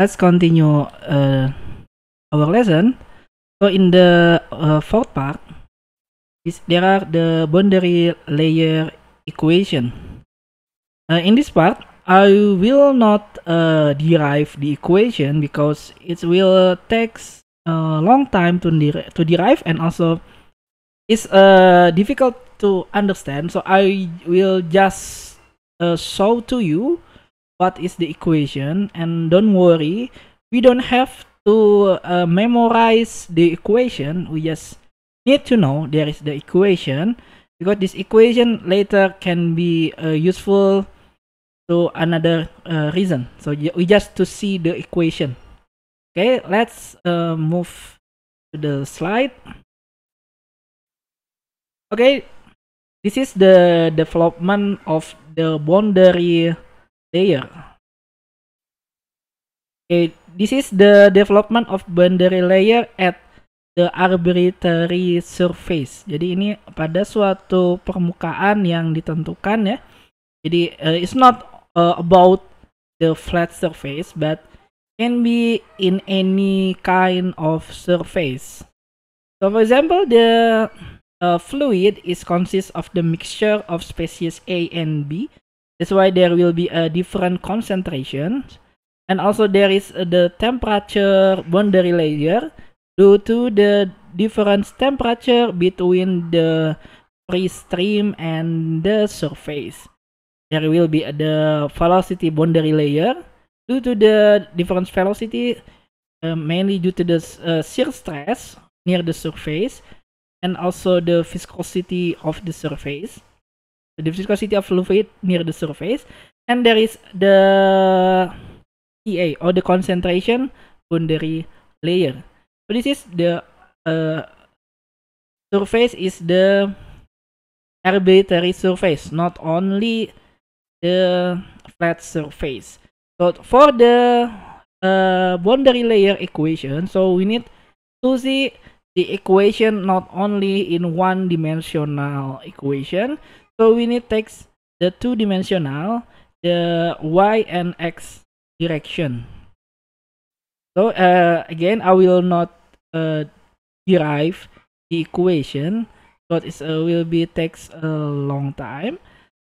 let's continue uh, our lesson. So in the uh, fourth part, is there are the boundary layer equation. Uh, in this part, I will not uh, derive the equation because it will take a uh, long time to, de to derive and also it's uh, difficult to understand. So I will just show to you what is the equation and don't worry we don't have to uh, memorize the equation we just need to know there is the equation because this equation later can be uh, useful to another uh, reason so we just to see the equation okay let's uh, move to the slide okay this is the development of the boundary Layer. Iya, iya. Okay, this is the development of boundary layer at the arbitrary surface. Jadi ini pada suatu permukaan yang ditentukan ya. Jadi uh, it's not uh, about the flat surface but can be in any kind of surface. So for example, the uh, fluid is consists of the mixture of species A and B That's why there will be a different concentration. And also there is uh, the temperature boundary layer due to the difference temperature between the free stream and the surface. There will be uh, the velocity boundary layer due to the difference velocity uh, mainly due to the uh, shear stress near the surface and also the viscosity of the surface. The viscosity of fluid near the surface and there is the EA or the concentration boundary layer. So this is the uh, surface is the arbitrary surface, not only the flat surface. So for the uh, boundary layer equation, so we need to see the equation not only in one dimensional equation, So we need takes the two-dimensional, the y and x direction. So uh, again, I will not uh, derive the equation, but it uh, will be takes a long time.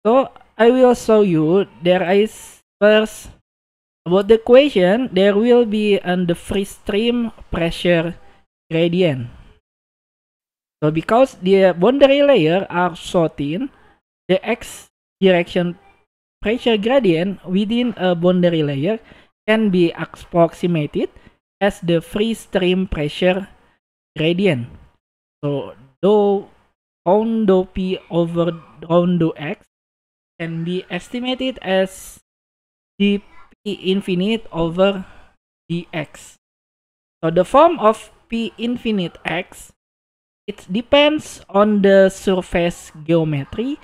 So I will show you there is first about the equation. There will be on the free stream pressure gradient. So because the boundary layer are so thin, the X direction pressure gradient within a boundary layer can be approximated as the free stream pressure gradient. So do round dou p over round dou x can be estimated as dp infinite over dx. So the form of p infinite x it depends on the surface geometry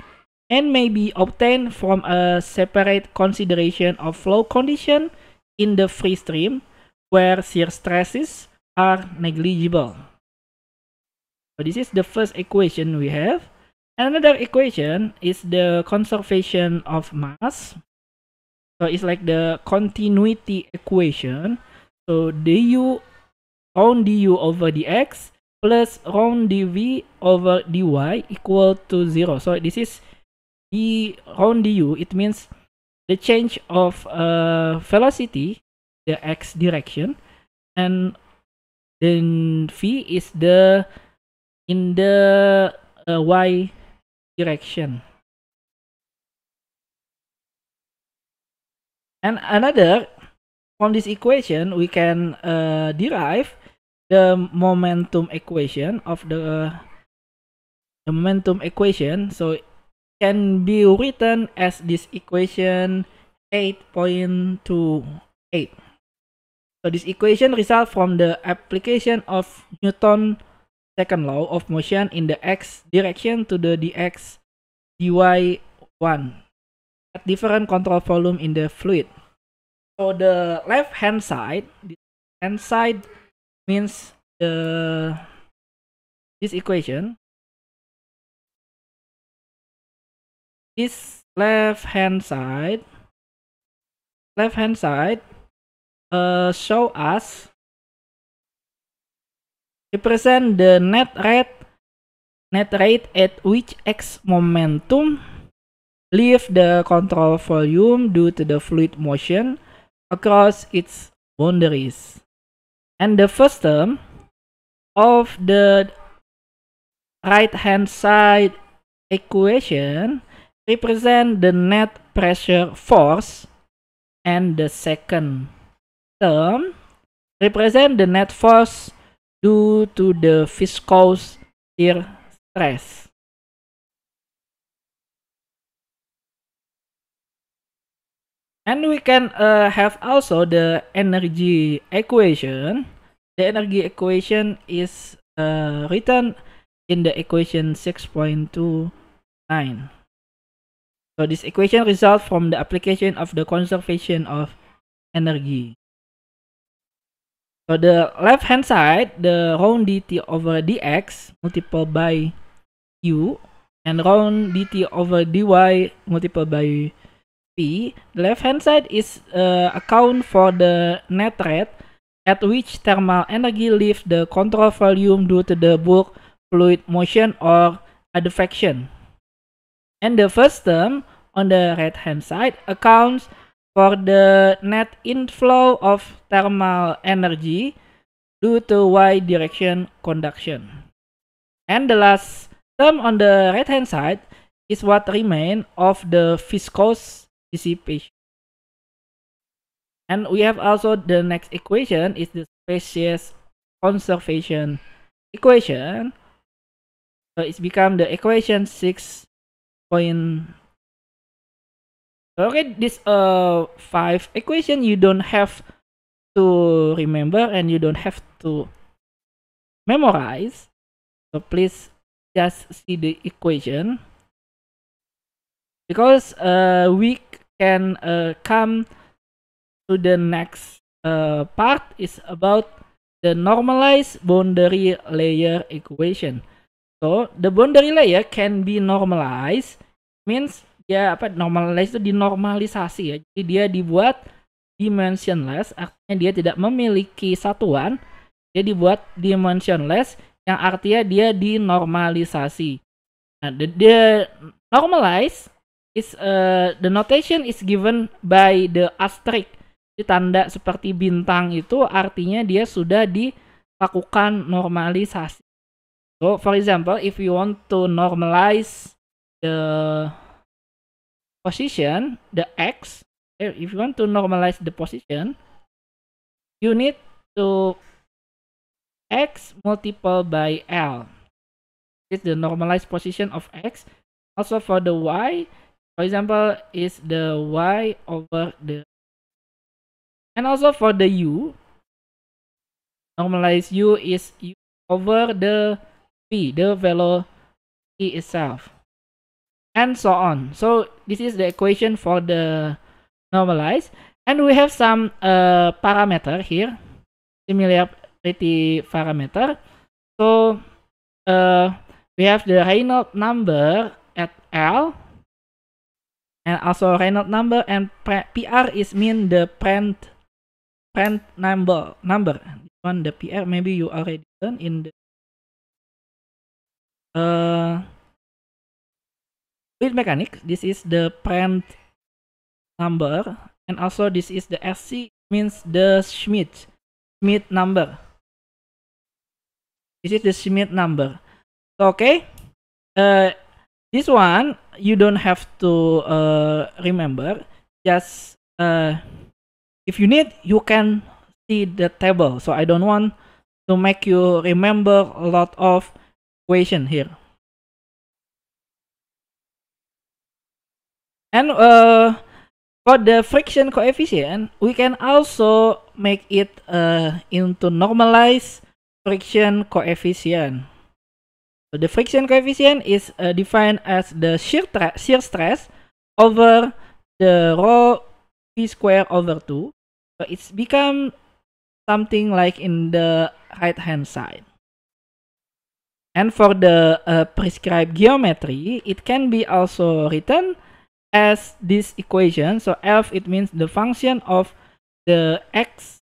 and may be obtained from a separate consideration of flow condition in the free stream where shear stresses are negligible. So this is the first equation we have. Another equation is the conservation of mass. So it's like the continuity equation. So du round du over dx plus round dv over dy equal to 0. So this is d du, it means the change of uh, velocity, the x direction, and then v is the in the uh, y direction. And another, from this equation, we can uh, derive the momentum equation of the, the momentum equation. So can be written as this equation 8.28. So this equation result from the application of Newton's second law of motion in the x direction to the dx dy1 at different control volume in the fluid. So the left hand side, the hand side means the this equation is left hand side left hand side uh, show us represent the net rate net rate at which x momentum leave the control volume due to the fluid motion across its boundaries. And the first term of the right hand side equation represent the net pressure force and the second term represent the net force due to the viscous shear stress. And we can uh, have also the energy equation. The energy equation is uh, written in the equation 6.29. So this equation results from the application of the conservation of energy. So the left hand side, the round dt over dx multiplied by u and round dt over dy multiplied by p. The left hand side is uh, account for the net rate at which thermal energy leaves the control volume due to the bulk fluid motion or advection. And the first term on the right hand side accounts for the net inflow of thermal energy due to y-direction conduction. And the last term on the right hand side is what remains of the viscous dissipation. And we have also the next equation is the species conservation equation. So it's become the equation 6 point okay this uh five equation you don't have to remember and you don't have to memorize so please just see the equation because uh, we can uh, come to the next uh, part is about the normalized boundary layer equation so the boundary layer can be normalized means dia ya, apa normalize itu dinormalisasi ya. Jadi dia dibuat dimensionless, artinya dia tidak memiliki satuan. Dia dibuat dimensionless yang artinya dia dinormalisasi. Nah, the, the normalize is uh, the notation is given by the asterisk. Jadi tanda seperti bintang itu artinya dia sudah dilakukan normalisasi. So, for example, if you want to normalize the position, the x, eh, if you want to normalize the position, you need to x multiple by L. is the normalized position of x. Also for the y, for example, is the y over the and also for the u, normalize u is u over the v, the velocity itself. and so on. So this is the equation for the normalized. And we have some uh, parameter here, similarity parameter. So uh, we have the Reynolds number at L, and also Reynolds number and PR is mean the print print number number. This one the PR maybe you already done in the uh, Fluid mechanics, this is the Prandtl number and also this is the SC means the Schmidt Schmidt number. This is the Schmidt number. Okay, uh, this one you don't have to uh, remember. Just uh, if you need, you can see the table. So I don't want to make you remember a lot of equation here. and uh, for the friction coefficient we can also make it uh, into normalized friction coefficient so the friction coefficient is uh, defined as the shear, shear stress over the rho p square over 2 so it's become something like in the right hand side and for the uh, prescribed geometry it can be also written as this equation. So f it means the function of the x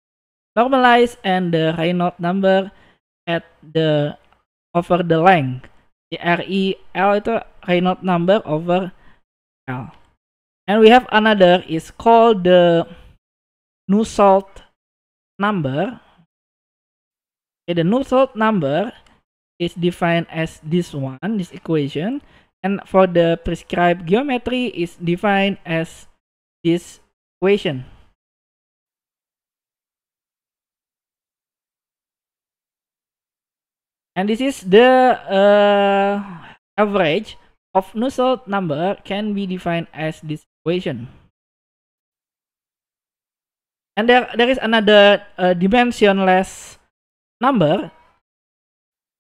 normalized and the Reynolds number at the over the length. The RE L itu Reynolds number over L. And we have another is called the Nusselt number. Okay, the Nusselt number is defined as this one, this equation. and for the prescribed geometry is defined as this equation. And this is the uh, average of Nusselt number can be defined as this equation. And there, there is another uh, dimensionless number.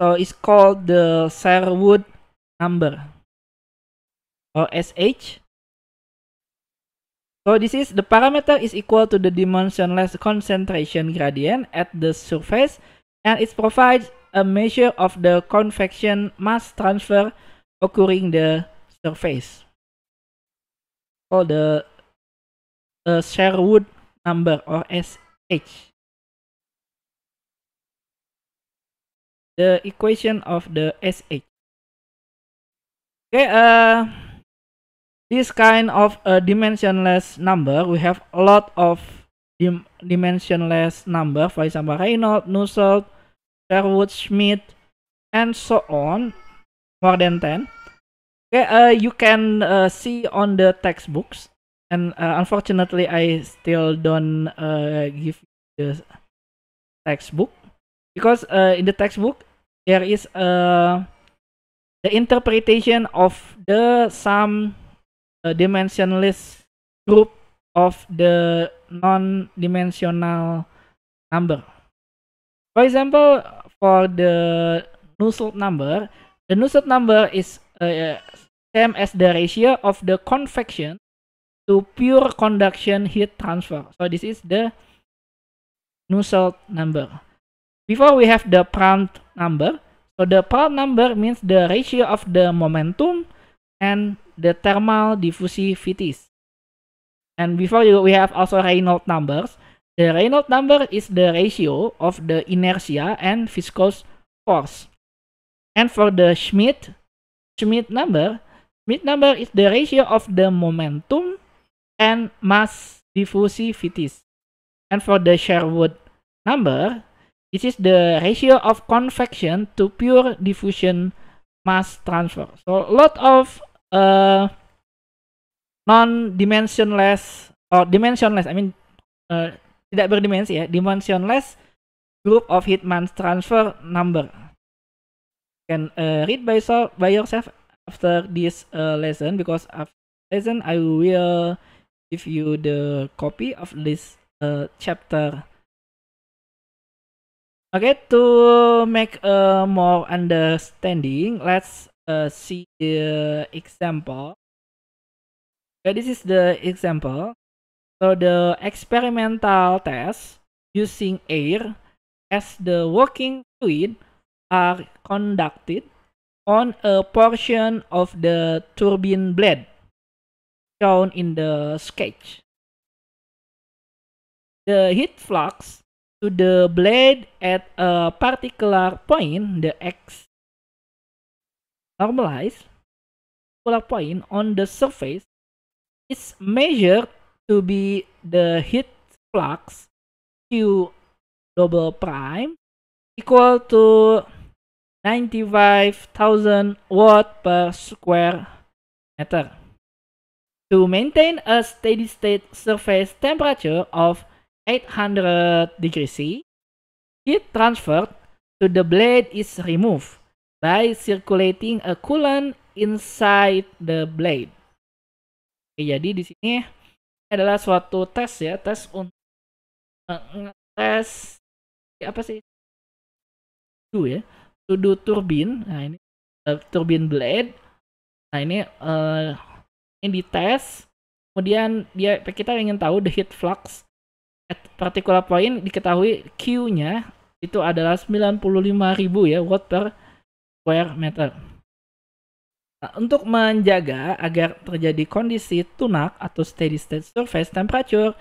So it's called the Sherwood number or oh, SH. So this is the parameter is equal to the dimensionless concentration gradient at the surface and it provides a measure of the convection mass transfer occurring the surface Or the uh, Sherwood number or SH. The equation of the SH. Okay, uh, this kind of a dimensionless number, we have a lot of dim dimensionless number, for example, Reynolds, Nusselt, Sherwood, Schmidt, and so on, more than 10. Okay, uh, you can uh, see on the textbooks, and uh, unfortunately, I still don't uh, give the textbook because uh, in the textbook there is uh, the interpretation of the some Eh, dimensionless group of the non-dimensional number. For example, for the Nusselt number, the Nusselt number is uh, same as the ratio of the convection to pure conduction heat transfer. So this is the Nusselt number. Before we have the Prandtl number. So the Prandtl number means the ratio of the momentum and the thermal diffusivities. And before you, we have also Reynolds numbers. The Reynolds number is the ratio of the inertia and viscous force. And for the Schmidt, Schmidt number, Schmidt number is the ratio of the momentum and mass diffusivities. And for the Sherwood number, it is the ratio of convection to pure diffusion mass transfer. So a lot of uh, eh, non dimensionless or oh, dimensionless I mean uh, tidak berdimensi ya dimensionless group of hitman's transfer number can uh, read by so by yourself after this uh, lesson because after lesson I will give you the copy of this uh, chapter okay to make a more understanding let's uh, eh, see eh, the example. Okay, this is the example. So the experimental tests using air as the working fluid are conducted on a portion of the turbine blade shown in the sketch. The heat flux to the blade at a particular point, the x normalized polar point on the surface is measured to be the heat flux Q double prime equal to 95,000 watt per square meter. To maintain a steady state surface temperature of 800 degrees C, heat transferred to the blade is removed by circulating a coolant inside the blade. Oke, jadi di sini adalah suatu tes ya, tes untuk uh, tes apa sih? Sudu ya, sudu turbin. Nah ini uh, turbin blade. Nah ini uh, ini dites. Kemudian dia kita ingin tahu the heat flux at particular point diketahui Q-nya itu adalah 95.000 ya watt per square meter. Nah, untuk menjaga agar terjadi kondisi tunak atau steady state surface temperature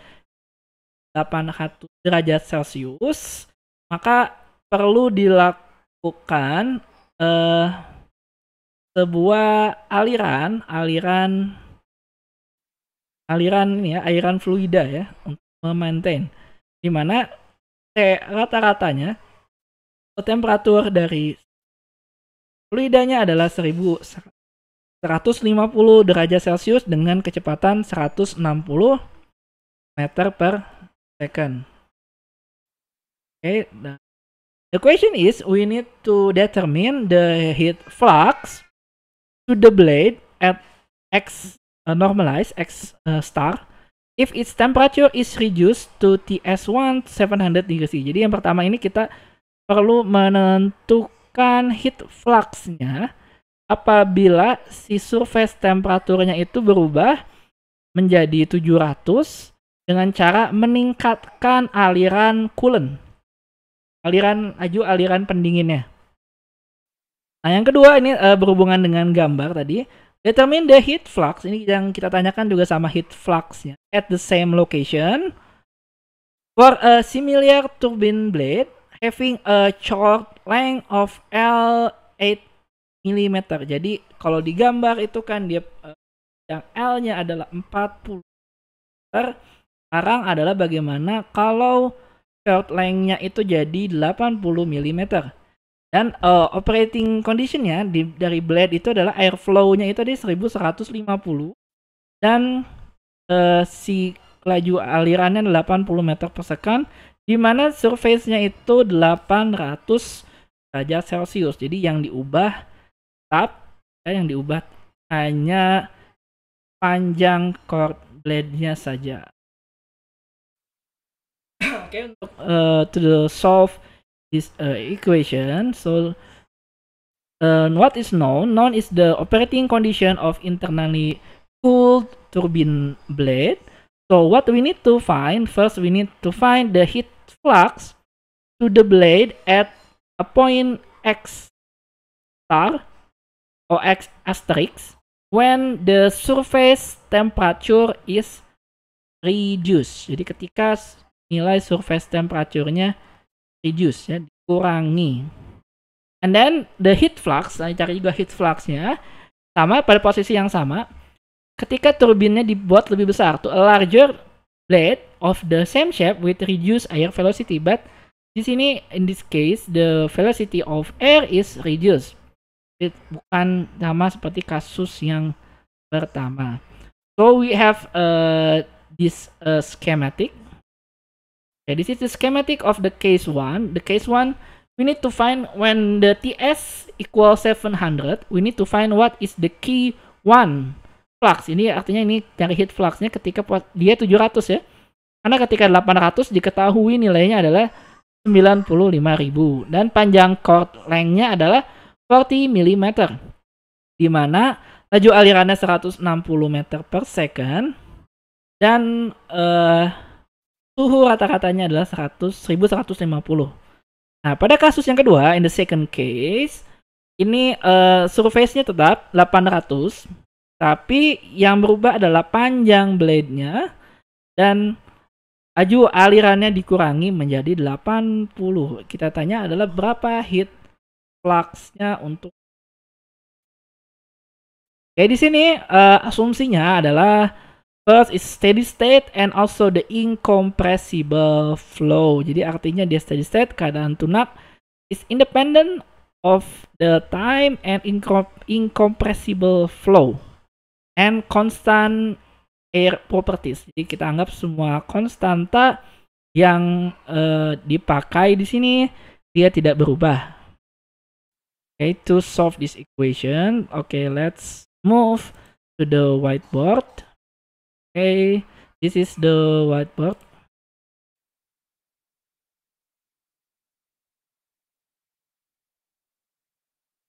800 derajat Celcius, maka perlu dilakukan eh, sebuah aliran, aliran aliran ya, aliran fluida ya untuk memaintain di mana eh, rata-ratanya temperatur dari Fluidanya adalah 1150 derajat Celcius dengan kecepatan 160 meter per second. Okay, the, question is we need to determine the heat flux to the blade at x uh, normalized x uh, star if its temperature is reduced to TS1 700 degrees C. Jadi yang pertama ini kita perlu menentukan menekan heat fluxnya apabila si surface temperaturnya itu berubah menjadi 700 dengan cara meningkatkan aliran coolant. Aliran aju aliran pendinginnya. Nah, yang kedua ini uh, berhubungan dengan gambar tadi. Determine the heat flux. Ini yang kita tanyakan juga sama heat fluxnya. At the same location for a similar turbine blade having a short length of L8 mm. Jadi kalau digambar itu kan dia eh, yang L-nya adalah 40 mm. Sekarang adalah bagaimana kalau short length-nya itu jadi 80 mm. Dan uh, operating condition-nya dari blade itu adalah airflow-nya itu di 1150 dan uh, si laju alirannya 80 meter per second di mana surface-nya itu 800 derajat Celcius. Jadi yang diubah tap ya, yang diubah hanya panjang chord blade-nya saja. Oke, okay, untuk uh, to solve this uh, equation, so uh, what is known? Known is the operating condition of internally cooled turbine blade. So what we need to find, first we need to find the heat flux to the blade at a point X star or X asterisk when the surface temperature is reduced. Jadi ketika nilai surface temperaturnya reduce ya, dikurangi. And then the heat flux, saya cari juga heat fluxnya sama pada posisi yang sama. Ketika turbinnya dibuat lebih besar, to a larger blade of the same shape with reduced air velocity. But di sini in this case the velocity of air is reduced. It bukan sama seperti kasus yang pertama. So we have uh, this uh, schematic. Okay, this is the schematic of the case one. The case one, we need to find when the TS equals 700, we need to find what is the key one flux. Ini artinya ini cari hit fluxnya ketika dia 700 ya. Karena ketika 800 diketahui nilainya adalah 95.000 dan panjang chord lengthnya nya adalah 40 mm. Di mana laju alirannya 160 meter per second dan uh, suhu rata-ratanya adalah 100 1150. Nah, pada kasus yang kedua in the second case ini uh, surface-nya tetap 800 tapi yang berubah adalah panjang blade-nya dan aju alirannya dikurangi menjadi 80. Kita tanya adalah berapa hit flux-nya untuk Oke, di sini uh, asumsinya adalah first is steady state and also the incompressible flow. Jadi artinya dia steady state, keadaan tunak is independent of the time and incompressible flow and constant air properties. Jadi kita anggap semua konstanta yang uh, dipakai di sini dia tidak berubah. Okay, to solve this equation, okay, let's move to the whiteboard. Okay, this is the whiteboard.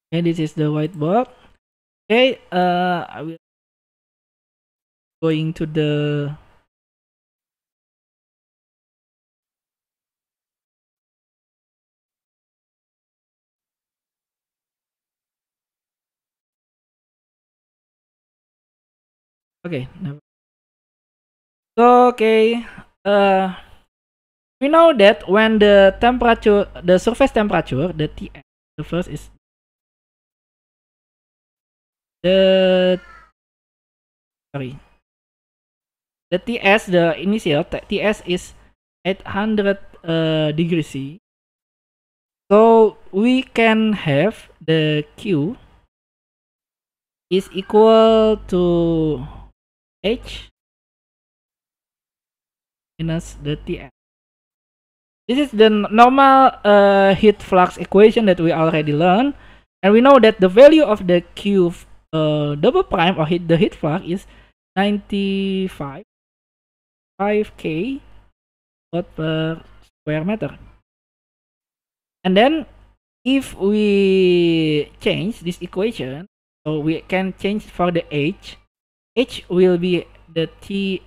Okay, this is the whiteboard. Okay, uh, I will going to the okay so okay uh we know that when the temperature the surface temperature the Tm the first is the sorry the TS the initial TS is 800 uh, C so we can have the Q is equal to H minus the TS this is the normal uh, heat flux equation that we already learned and we know that the value of the Q uh, double prime or heat, the heat flux is 95 5k watt per square meter and then if we change this equation so we can change for the h h will be the t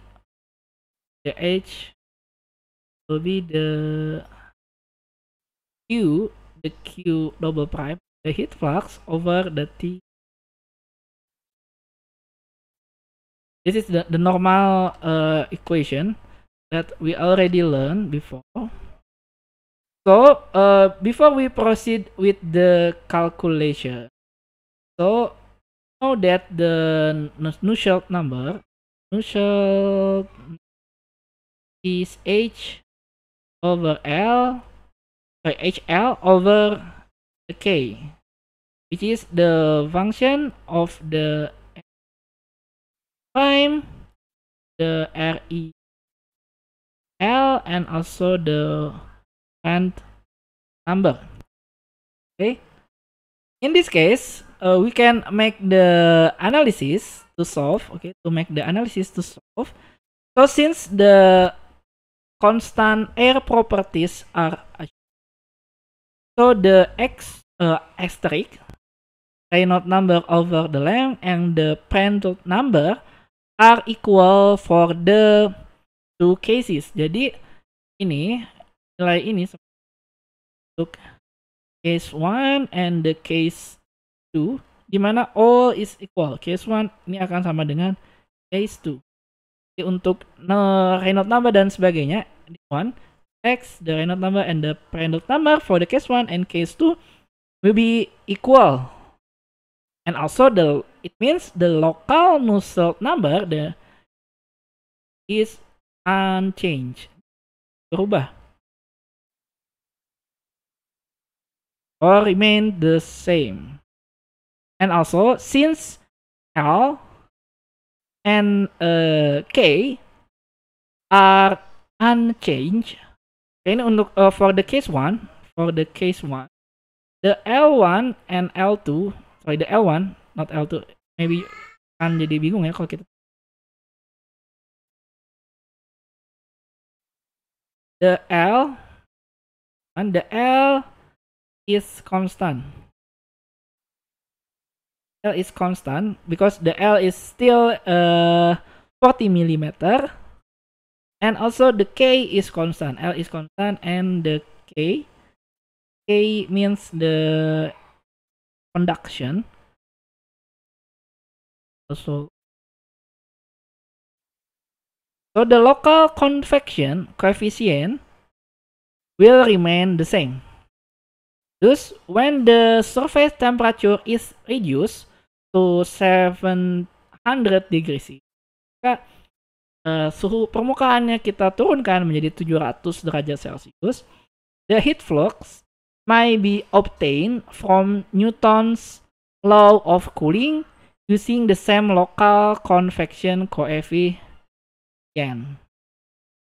the h will be the q the q double prime the heat flux over the t This is the, the normal uh, equation that we already learned before. So uh, before we proceed with the calculation, so now that the Nusselt number, Nusselt is H over L, sorry, HL over the K, which is the function of the time, the REL, and also the current number. Okay. In this case, uh, we can make the analysis to solve. Okay, to make the analysis to solve. So since the constant air properties are assumed, so the x uh, asterisk Reynolds number over the length and the Prandtl number are equal for the two cases. Jadi ini nilai ini untuk case 1 and the case 2 di mana all is equal. Case 1 ini akan sama dengan case 2. Jadi untuk Reynolds number dan sebagainya, this one x the Reynolds number and the Reynolds number for the case 1 and case 2 will be equal and also the it means the local Nusselt number the is unchanged berubah or remain the same and also since L and uh, K are unchanged ini untuk uh, for the case one for the case one the L1 and L2 sorry the L1 not L2 maybe kan jadi bingung ya kalau kita the L and the L is constant L is constant because the L is still uh, 40 mm and also the K is constant L is constant and the K K means the conduction also so the local convection coefficient will remain the same thus when the surface temperature is reduced to 700 degrees maka ya, uh, eh, suhu permukaannya kita turunkan menjadi 700 derajat celcius the heat flux may be obtained from Newton's law of cooling using the same local convection coefficient.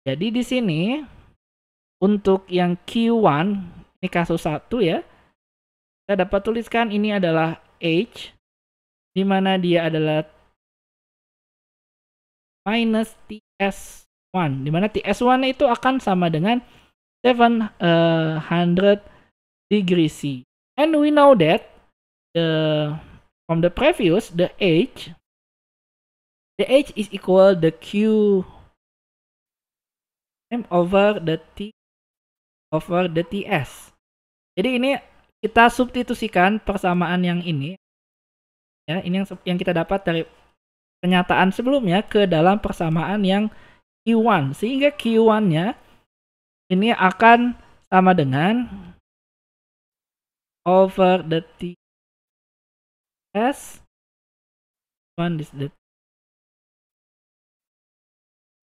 Jadi di sini untuk yang Q1 ini kasus 1 ya. Kita dapat tuliskan ini adalah H di mana dia adalah minus TS1 di mana TS1 itu akan sama dengan 700 di Greasy. And we know that the from the previous the age the age is equal the q m over the t over the ts. Jadi ini kita substitusikan persamaan yang ini ya ini yang yang kita dapat dari pernyataan sebelumnya ke dalam persamaan yang Q1 sehingga Q1-nya ini akan sama dengan over the T S one is the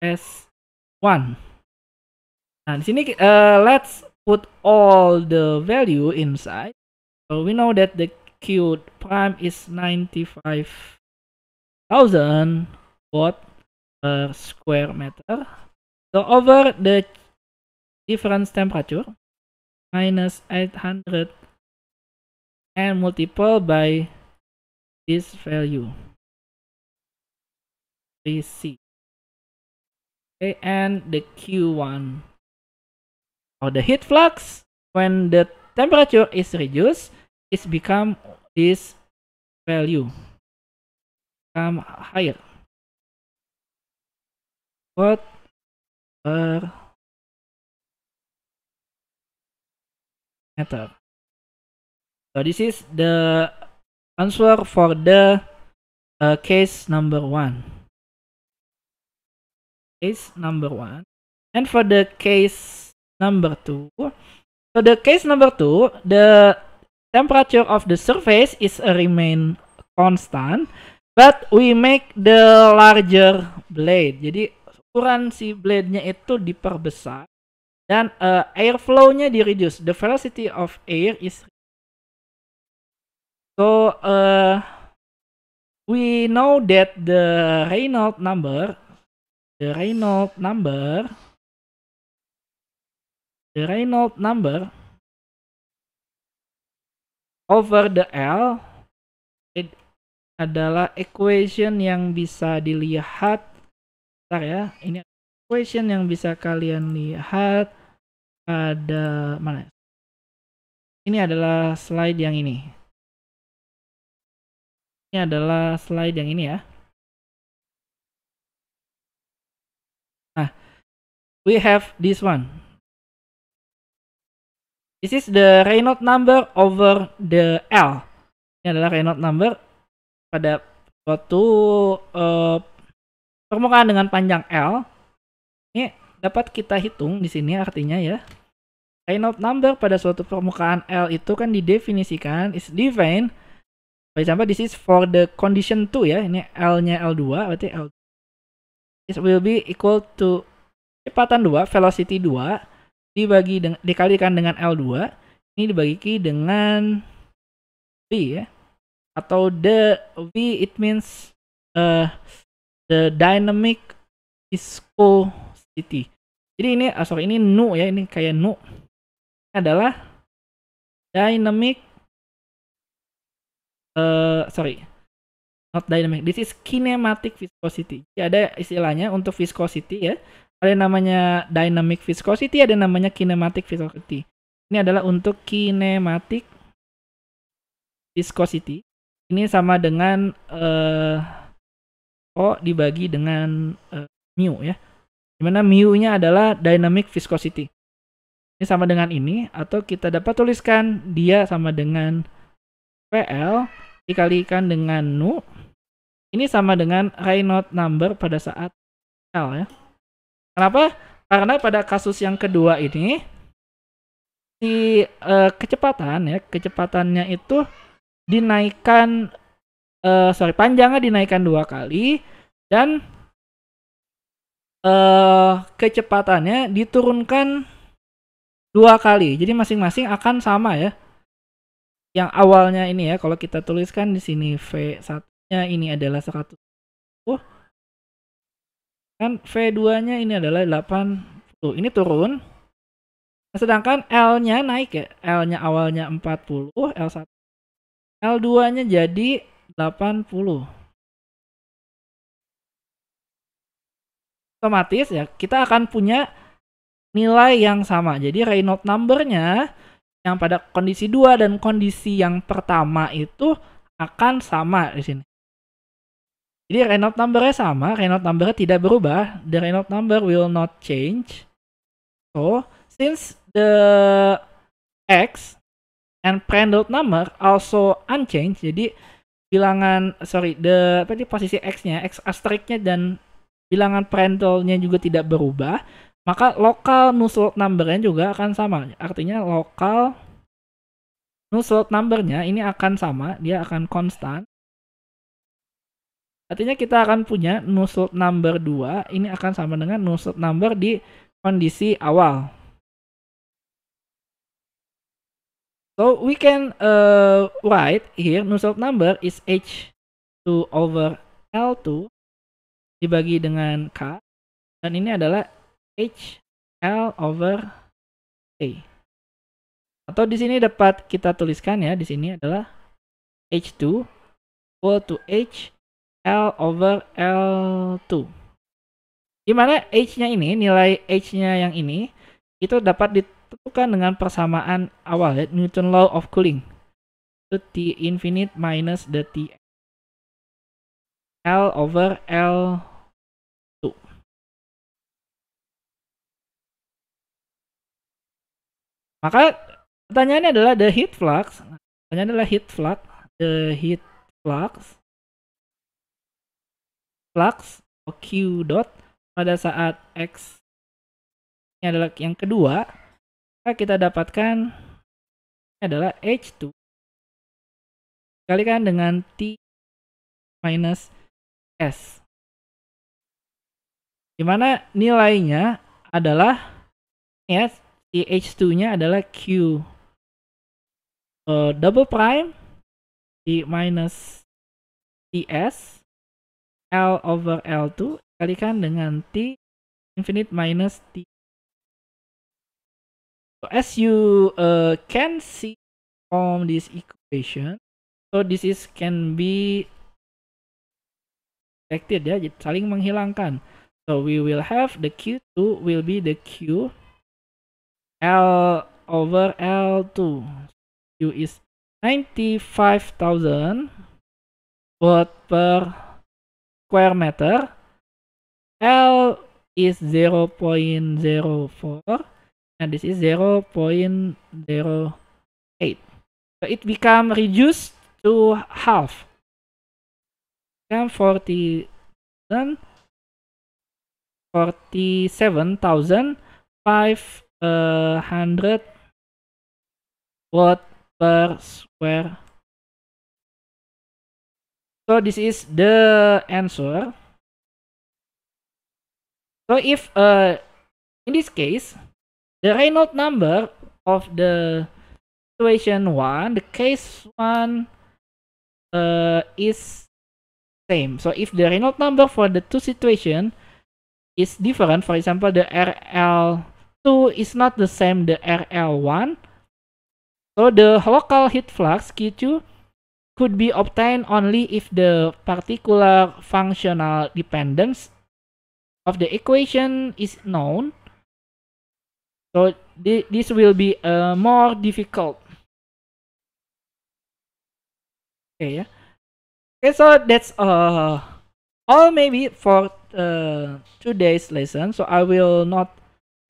S one. Nah di sini uh, let's put all the value inside. So we know that the Q prime is ninety five thousand watt per square meter. So over the difference temperature minus eight hundred and multiple by this value 3 okay and the q1 or the heat flux when the temperature is reduced it become this value become higher what per meter So this is the answer for the uh, case number one. Case number one. And for the case number two. So the case number two, the temperature of the surface is a remain constant, but we make the larger blade. Jadi ukuran si blade-nya itu diperbesar dan uh, airflow-nya di reduce. The velocity of air is So uh, we know that the Reynolds number, the Reynolds number, the Reynolds number over the L it adalah equation yang bisa dilihat Bentar ya, ini equation yang bisa kalian lihat ada mana? Ini adalah slide yang ini. Ini adalah slide yang ini ya. Nah, we have this one. This is the Reynolds number over the L. Ini adalah Reynolds number pada suatu uh, permukaan dengan panjang L. Ini dapat kita hitung di sini artinya ya. Reynolds number pada suatu permukaan L itu kan didefinisikan is defined For example, this is for the condition 2 ya. Ini L-nya L2, berarti L2. This will be equal to kecepatan 2, velocity 2, dibagi dengan, dikalikan dengan L2. Ini dibagi dengan V ya. Atau the V, it means uh, the dynamic viscosity. Jadi ini, oh sorry, ini nu ya, ini kayak nu. Ini adalah dynamic uh, sorry not dynamic this is kinematic viscosity Jadi ada istilahnya untuk viscosity ya ada yang namanya dynamic viscosity ada yang namanya kinematic viscosity ini adalah untuk kinematic viscosity ini sama dengan uh, O dibagi dengan uh, mu ya dimana mu nya adalah dynamic viscosity ini sama dengan ini atau kita dapat tuliskan dia sama dengan PL dikalikan dengan nu ini sama dengan Reynolds number pada saat L ya. Kenapa? Karena pada kasus yang kedua ini si uh, kecepatan ya, kecepatannya itu dinaikkan uh, sorry panjangnya dinaikkan dua kali dan uh, kecepatannya diturunkan dua kali. Jadi masing-masing akan sama ya yang awalnya ini ya kalau kita tuliskan di sini V1-nya ini adalah 100 oh, kan V2-nya ini adalah 80 ini turun nah, sedangkan L-nya naik ya L-nya awalnya 40 L1 L2-nya jadi 80 otomatis ya kita akan punya nilai yang sama jadi Reynolds number-nya yang pada kondisi dua dan kondisi yang pertama itu akan sama di sini. Jadi Reynolds number nya sama, Reynolds number tidak berubah, the Reynolds number will not change. So, since the x and Prandtl number also unchanged, jadi bilangan sorry the apa posisi x-nya, x, x nya dan bilangan Prandtl-nya juga tidak berubah, maka lokal null numbernya juga akan sama. Artinya lokal null numbernya ini akan sama, dia akan konstan. Artinya kita akan punya null number 2 ini akan sama dengan null number di kondisi awal. So we can uh, write here null number is H2 over L2 dibagi dengan K. Dan ini adalah H L over A. Atau di sini dapat kita tuliskan ya, di sini adalah H2 equal to H L over L2. Dimana H-nya ini, nilai H-nya yang ini, itu dapat ditentukan dengan persamaan awal, ya, Newton Law of Cooling. Itu T infinite minus the T L over L Maka pertanyaannya adalah the heat flux. Pertanyaannya adalah heat flux. The heat flux. Flux Q dot pada saat X ini adalah yang kedua. Maka kita dapatkan ini adalah H2 dikalikan dengan T minus S. Dimana nilainya adalah s th H2-nya adalah Q uh, double prime t minus TS L over L2 dikalikan dengan T infinite minus T. So as you uh, can see from this equation, so this is can be detected ya, saling menghilangkan. So we will have the Q2 will be the Q L over L2. U is 95,000 watt per square meter. L is 0.04 and this is 0.08. So it become reduced to half. Become 40,000 47,000 5 100 watt per square. So this is the answer. So if uh, in this case, the Reynolds number of the situation one, the case one uh, is same. So if the Reynolds number for the two situation is different, for example, the RL 2 is not the same the RL1. So the local heat flux Q2 could be obtained only if the particular functional dependence of the equation is known. So th this will be uh, more difficult. Okay, yeah. Okay, so that's uh, all maybe for uh, today's lesson. So I will not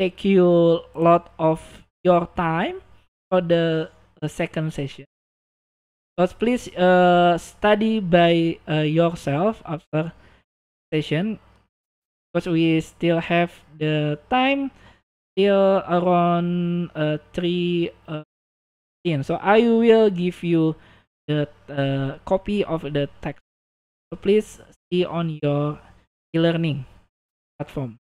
take you a lot of your time for the, the second session. But please uh, study by uh, yourself after session because we still have the time till around uh, 3 uh, so i will give you the uh, copy of the text so please see on your e-learning platform